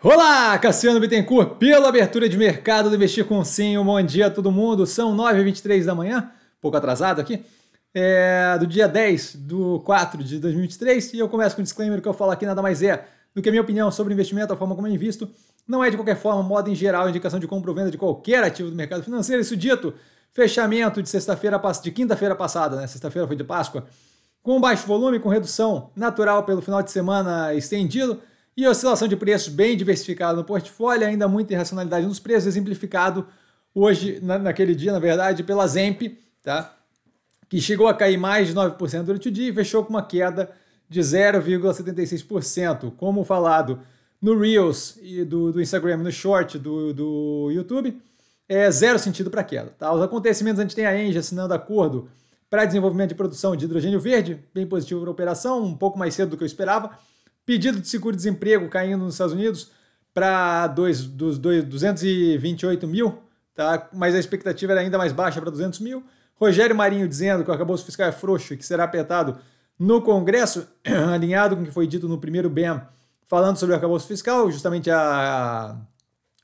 Olá, Cassiano Bittencourt, pela abertura de mercado do Investir com Sim. Um bom dia a todo mundo. São 9h23 da manhã, pouco atrasado aqui, é, do dia 10 do 4 de 2023. E eu começo com um disclaimer que eu falo aqui nada mais é do que a minha opinião sobre investimento, a forma como eu é invisto. Não é de qualquer forma, modo em geral, indicação de compra ou venda de qualquer ativo do mercado financeiro. Isso dito, fechamento de sexta-feira, de quinta-feira passada, né? Sexta-feira foi de Páscoa, com baixo volume, com redução natural pelo final de semana estendido e oscilação de preços bem diversificada no portfólio, ainda muita irracionalidade nos preços, exemplificado hoje, na, naquele dia, na verdade, pela Zemp, tá? que chegou a cair mais de 9% durante o dia e fechou com uma queda de 0,76%. Como falado no Reels e do, do Instagram, no Short do, do YouTube, é zero sentido para queda. Tá? Os acontecimentos, a gente tem a Engie assinando acordo para desenvolvimento de produção de hidrogênio verde, bem positivo para a operação, um pouco mais cedo do que eu esperava, Pedido de seguro-desemprego caindo nos Estados Unidos para dos 228 mil, tá? mas a expectativa era ainda mais baixa para 200 mil. Rogério Marinho dizendo que o acabouço fiscal é frouxo e que será apertado no Congresso, alinhado com o que foi dito no primeiro BEM, falando sobre o acabouço fiscal, justamente a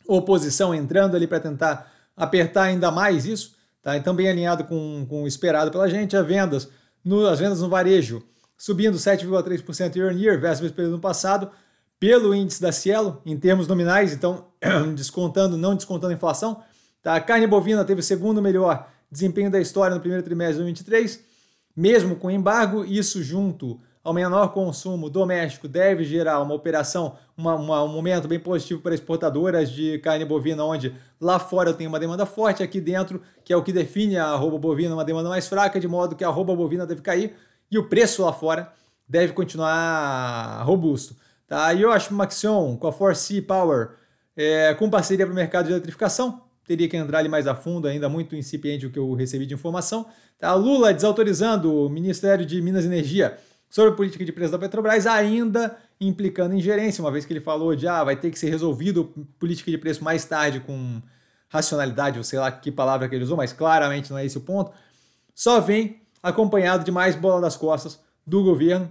oposição entrando ali para tentar apertar ainda mais isso, tá? Então bem alinhado com, com o esperado pela gente, as vendas, no, as vendas no varejo subindo 7,3% year on year versus o mesmo período passado, pelo índice da Cielo, em termos nominais, então descontando, não descontando a inflação. Tá? A carne bovina teve o segundo melhor desempenho da história no primeiro trimestre de 2023, mesmo com embargo, isso junto ao menor consumo doméstico deve gerar uma operação, uma, uma, um momento bem positivo para exportadoras de carne bovina, onde lá fora eu tenho uma demanda forte, aqui dentro, que é o que define a arroba bovina, uma demanda mais fraca, de modo que a arroba bovina deve cair e o preço lá fora deve continuar robusto. Tá? E eu acho que o Maxion com a 4C Power é, com parceria para o mercado de eletrificação, teria que entrar ali mais a fundo, ainda muito incipiente o que eu recebi de informação. Tá? Lula desautorizando o Ministério de Minas e Energia sobre a política de preço da Petrobras, ainda implicando ingerência, uma vez que ele falou de ah, vai ter que ser resolvido política de preço mais tarde com racionalidade, ou sei lá que palavra que ele usou, mas claramente não é esse o ponto. Só vem acompanhado de mais bola nas costas do governo.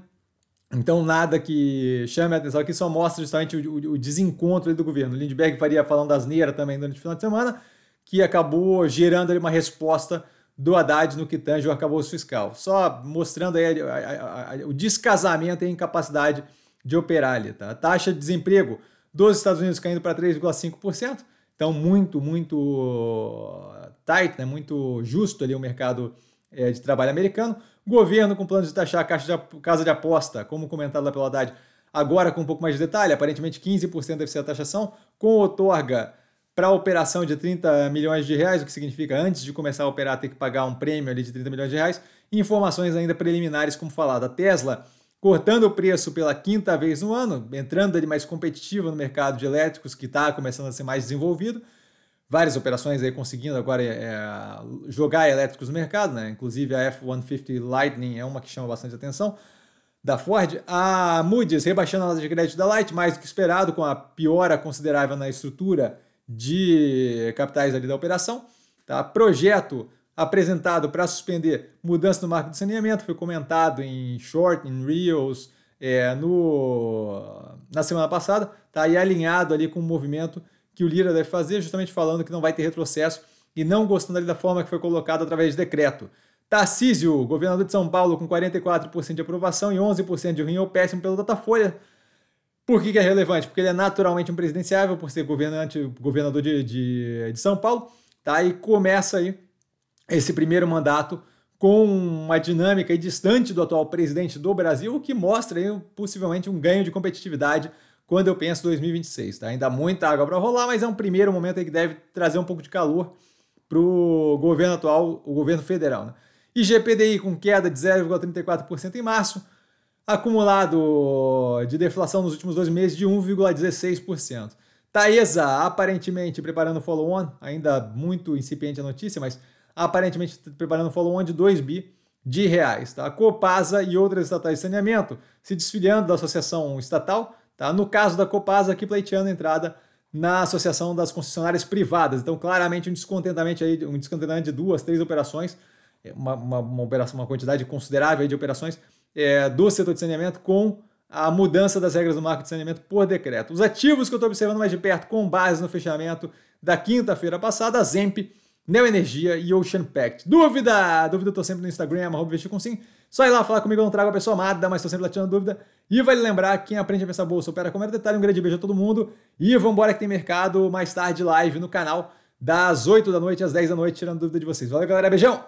Então, nada que chame a atenção aqui, só mostra justamente o, o, o desencontro do governo. Lindbergh faria falando das neiras também durante o final de semana, que acabou gerando ali uma resposta do Haddad no que tange o arcabouço fiscal. Só mostrando aí a, a, a, o descasamento e a incapacidade de operar ali. Tá? A taxa de desemprego dos Estados Unidos caindo para 3,5%, então muito, muito uh, tight, né? muito justo ali o mercado é, de trabalho americano. Governo com planos de taxar a caixa de, casa de aposta, como comentado lá pela Haddad, agora com um pouco mais de detalhe, aparentemente 15% deve ser a taxação, com outorga para a operação de 30 milhões de reais, o que significa antes de começar a operar ter que pagar um prêmio ali de 30 milhões de reais. Informações ainda preliminares, como falado, a Tesla cortando o preço pela quinta vez no ano, entrando ali mais competitiva no mercado de elétricos que está começando a ser mais desenvolvido várias operações aí conseguindo agora é, é, jogar elétricos no mercado, né? Inclusive a F-150 Lightning é uma que chama bastante atenção da Ford. A Moody's rebaixando a nota de crédito da Light, mais do que esperado, com a piora considerável na estrutura de capitais ali da operação. Tá? Projeto apresentado para suspender mudança no marco de saneamento, foi comentado em short, em reels, é, no, na semana passada, tá? e alinhado ali com o movimento que o Lira deve fazer, justamente falando que não vai ter retrocesso e não gostando ali da forma que foi colocada através de decreto. Tarcísio, governador de São Paulo, com 44% de aprovação e 11% de ruim ou péssimo pelo Datafolha. Por que, que, é relevante? Porque ele é naturalmente um presidenciável, por ser governante, governador de, de, de São Paulo, tá? E começa aí esse primeiro mandato com uma dinâmica distante do atual presidente do Brasil, o que mostra aí, possivelmente um ganho de competitividade quando eu penso 2026. Tá? Ainda muita água para rolar, mas é um primeiro momento aí que deve trazer um pouco de calor para o governo atual, o governo federal. Né? IGPDI com queda de 0,34% em março, acumulado de deflação nos últimos dois meses de 1,16%. Taesa, aparentemente preparando follow-on, ainda muito incipiente a notícia, mas aparentemente preparando follow-on de 2 bi de reais. Tá? A Copasa e outras estatais de saneamento se desfiliando da associação estatal Tá? No caso da Copasa, aqui pleiteando entrada na Associação das Concessionárias Privadas. Então, claramente, um descontentamento, aí, um descontentamento de duas, três operações, é, uma, uma, uma operação, uma quantidade considerável de operações é, do setor de saneamento com a mudança das regras do marco de saneamento por decreto. Os ativos que eu estou observando mais de perto, com base no fechamento da quinta-feira passada, a ZEMP Neoenergia e Ocean Pact. Dúvida? Dúvida eu tô sempre no Instagram, é arroba Só ir lá falar comigo, eu não trago a pessoa amada, mas tô sempre lá tirando dúvida. E vale lembrar, quem aprende a pensar bolsa opera com o detalhe, um grande beijo a todo mundo. E vambora que tem mercado mais tarde live no canal, das 8 da noite às 10 da noite, tirando dúvida de vocês. Valeu, galera, beijão!